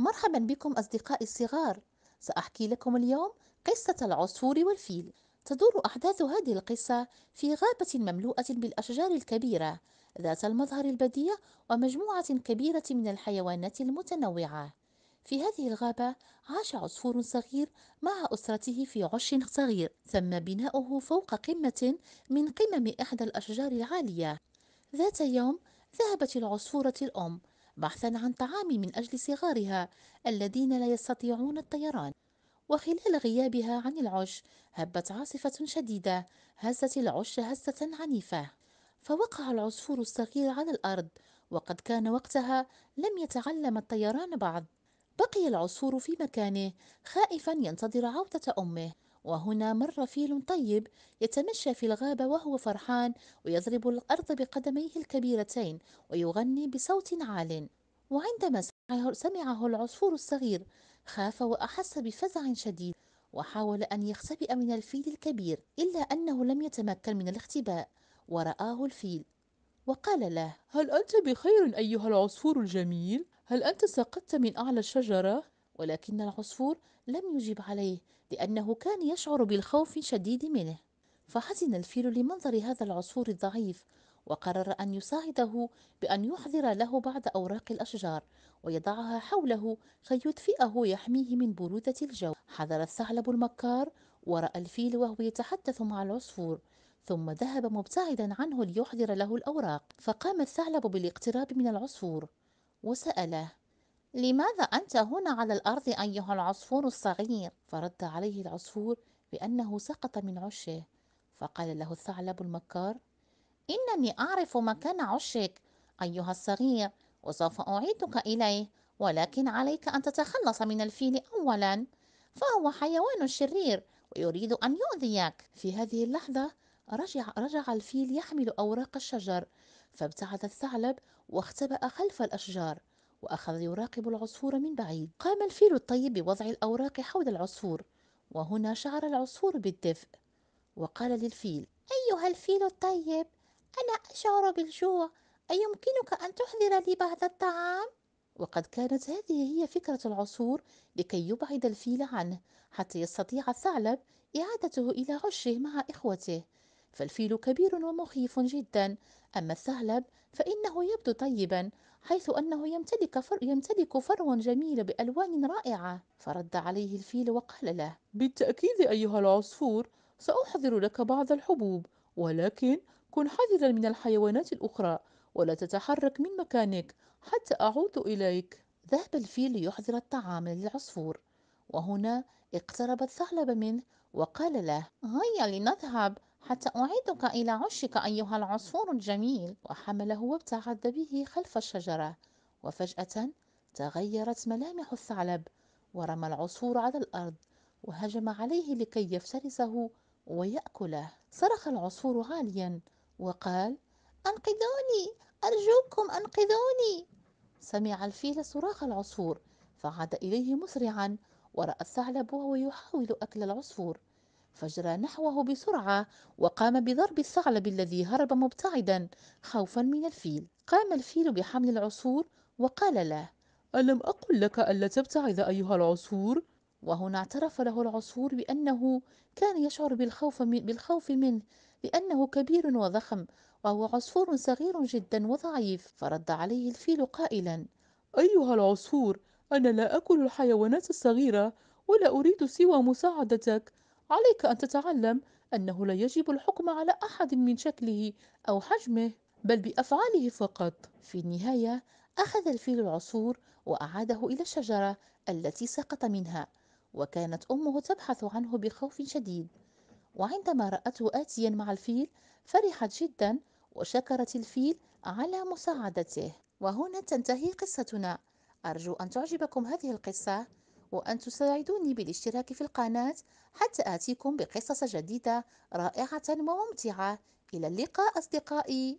مرحبا بكم أصدقائي الصغار سأحكي لكم اليوم قصة العصفور والفيل تدور أحداث هذه القصة في غابة مملوءة بالأشجار الكبيرة ذات المظهر البديع ومجموعة كبيرة من الحيوانات المتنوعة في هذه الغابة عاش عصفور صغير مع أسرته في عش صغير تم بناؤه فوق قمة من قمم إحدى الأشجار العالية ذات يوم ذهبت العصفورة الأم بحثا عن طعام من أجل صغارها الذين لا يستطيعون الطيران وخلال غيابها عن العش هبت عاصفة شديدة هزت العش هزة عنيفة فوقع العصفور الصغير على الأرض وقد كان وقتها لم يتعلم الطيران بعد بقي العصفور في مكانه خائفا ينتظر عودة أمه وهنا مر فيل طيب يتمشى في الغابة وهو فرحان ويضرب الأرض بقدميه الكبيرتين ويغني بصوت عال وعندما سمعه العصفور الصغير خاف وأحس بفزع شديد وحاول أن يختبئ من الفيل الكبير إلا أنه لم يتمكن من الاختباء ورآه الفيل وقال له هل أنت بخير أيها العصفور الجميل؟ هل أنت سقطت من أعلى الشجرة؟ ولكن العصفور لم يجب عليه لأنه كان يشعر بالخوف الشديد منه فحزن الفيل لمنظر هذا العصفور الضعيف وقرر أن يساعده بأن يحضر له بعض أوراق الأشجار ويضعها حوله كي يدفئه يحميه من برودة الجو حضر الثعلب المكار ورأى الفيل وهو يتحدث مع العصفور ثم ذهب مبتعدا عنه ليحضر له الأوراق فقام الثعلب بالاقتراب من العصفور وسأله لماذا أنت هنا على الأرض أيها العصفور الصغير؟ فرد عليه العصفور بأنه سقط من عشه فقال له الثعلب المكار إنني أعرف مكان عشك أيها الصغير وسوف أعيدك إليه ولكن عليك أن تتخلص من الفيل أولا فهو حيوان شرير ويريد أن يؤذيك في هذه اللحظة رجع, رجع الفيل يحمل أوراق الشجر فابتعد الثعلب واختبأ خلف الأشجار وأخذ يراقب العصفور من بعيد قام الفيل الطيب بوضع الأوراق حول العصفور وهنا شعر العصفور بالدفء وقال للفيل أيها الفيل الطيب أنا أشعر بالجوع أيمكنك أن تحضر لي بعض الطعام؟ وقد كانت هذه هي فكرة العصفور لكي يبعد الفيل عنه حتى يستطيع الثعلب إعادته إلى عشه مع إخوته فالفيل كبير ومخيف جدا أما الثعلب فإنه يبدو طيبا حيث أنه يمتلك, فر يمتلك فرو جميل بألوان رائعة فرد عليه الفيل وقال له بالتأكيد أيها العصفور سأحضر لك بعض الحبوب ولكن كن حذرا من الحيوانات الأخرى ولا تتحرك من مكانك حتى أعود إليك ذهب الفيل ليحضر الطعام للعصفور وهنا اقترب الثعلب منه وقال له هيا لنذهب حتى أعيدك إلى عشك أيها العصفور الجميل وحمله وابتعد به خلف الشجرة وفجأة تغيرت ملامح الثعلب ورمى العصفور على الأرض وهجم عليه لكي يفترسه ويأكله صرخ العصفور عاليا وقال أنقذوني أرجوكم أنقذوني سمع الفيل صراخ العصفور فعاد إليه مسرعا ورأى الثعلب وهو يحاول أكل العصفور فجرى نحوه بسرعة وقام بضرب الثعلب الذي هرب مبتعدا خوفا من الفيل قام الفيل بحمل العصفور وقال له ألم أقل لك ألا تبتعد أيها العصفور؟ وهنا اعترف له العصفور بأنه كان يشعر بالخوف, من بالخوف منه لأنه كبير وضخم وهو عصفور صغير جدا وضعيف فرد عليه الفيل قائلا أيها العصفور أنا لا أكل الحيوانات الصغيرة ولا أريد سوى مساعدتك عليك أن تتعلم أنه لا يجب الحكم على أحد من شكله أو حجمه بل بأفعاله فقط في النهاية أخذ الفيل العصفور وأعاده إلى الشجرة التي سقط منها وكانت أمه تبحث عنه بخوف شديد وعندما رأته آتيا مع الفيل فرحت جدا وشكرت الفيل على مساعدته وهنا تنتهي قصتنا أرجو أن تعجبكم هذه القصة وأن تساعدوني بالاشتراك في القناة حتى آتيكم بقصص جديدة رائعة وممتعة إلى اللقاء أصدقائي